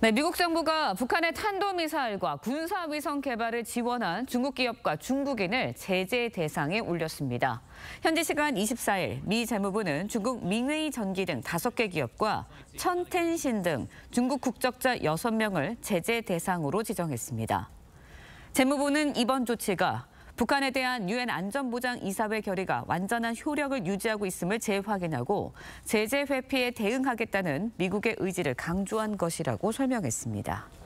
네, 미국 정부가 북한의 탄도미사일과 군사위성 개발을 지원한 중국 기업과 중국인을 제재 대상에 올렸습니다. 현지 시간 24일 미 재무부는 중국 밍웨이 전기 등 5개 기업과 천텐신 등 중국 국적자 6명을 제재 대상으로 지정했습니다. 재무부는 이번 조치가 북한에 대한 유엔 안전보장 이사회 결의가 완전한 효력을 유지하고 있음을 재확인하고 제재 회피에 대응하겠다는 미국의 의지를 강조한 것이라고 설명했습니다.